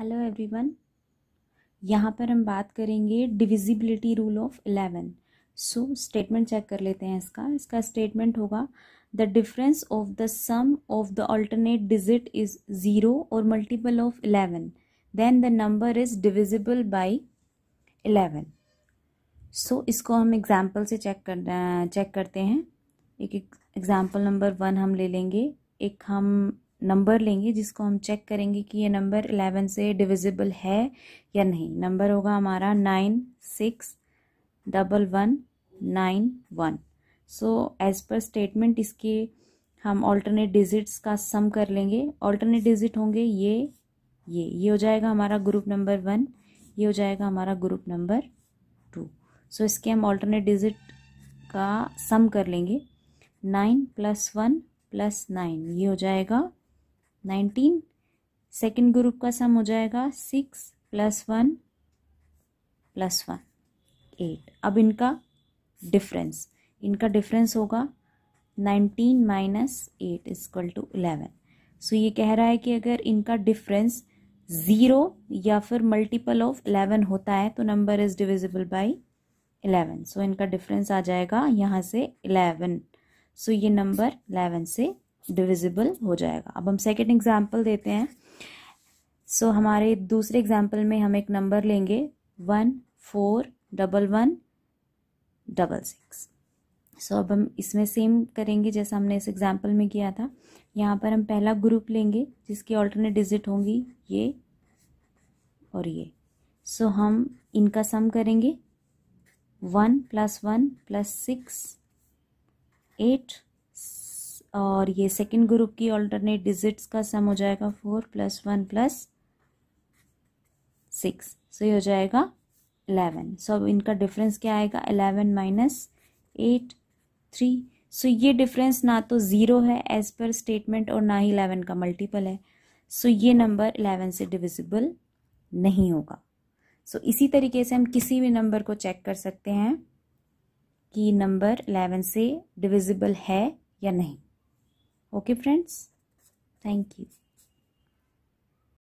Hello everyone यहाँ पर हम बात करेंगे divisibility rule of eleven so statement check कर लेते हैं इसका इसका स्टेटमेंट होगा the difference of the sum of the alternate digit is zero और multiple of eleven then the number is divisible by eleven so इसको हम एग्जाम्पल से चेक कर चेक करते हैं एक एग्ज़ाम्पल नंबर वन हम ले लेंगे एक हम नंबर लेंगे जिसको हम चेक करेंगे कि ये नंबर एलेवन से डिविजिबल है या नहीं नंबर होगा हमारा nine six double one nine one so as per statement इसके हम ऑल्टरनेट डिजिट्स का सम कर लेंगे ऑल्टरनेट डिजिट होंगे ये ये ये हो जाएगा हमारा ग्रुप नंबर वन ये हो जाएगा हमारा ग्रुप नंबर टू सो इसके हम ऑल्टरनेट डिजिट का सम कर लेंगे nine plus one plus nine ये हो जाएगा नाइनटीन सेकेंड ग्रुप का सम हो जाएगा six plus one plus one eight अब इनका डिफरेंस इनका डिफरेंस होगा nineteen minus eight is equal to eleven so ये कह रहा है कि अगर इनका डिफरेंस ज़ीरो या फिर मल्टीपल ऑफ इलेवन होता है तो number is divisible by eleven so इनका डिफरेंस आ जाएगा यहाँ से इलेवन सो so ये नंबर इलेवन से डिविजिबल हो जाएगा अब हम सेकेंड एग्जाम्पल देते हैं सो so, हमारे दूसरे एग्जाम्पल में हम एक नंबर लेंगे one four double one double six so अब हम इसमें सेम करेंगे जैसा हमने इस एग्जाम्पल में किया था यहाँ पर हम पहला ग्रुप लेंगे जिसकी ऑल्टरनेट डिजिट होंगी ये और ये सो so, हम इनका सम करेंगे one plus one plus six eight और ये सेकंड ग्रुप की ऑल्टरनेट डिजिट्स का सम हो जाएगा four plus one plus six so ये हो जाएगा एलेवन सो अब इनका डिफरेंस क्या आएगा eleven minus eight three so ये डिफरेंस ना तो ज़ीरो है एज पर स्टेटमेंट और ना ही एलेवन का मल्टीपल है सो so, ये नंबर एलेवन से डिविजिबल नहीं होगा सो so, इसी तरीके से हम किसी भी नंबर को चेक कर सकते हैं कि नंबर एलेवन से डिविजिबल है या नहीं Okay friends, thank you.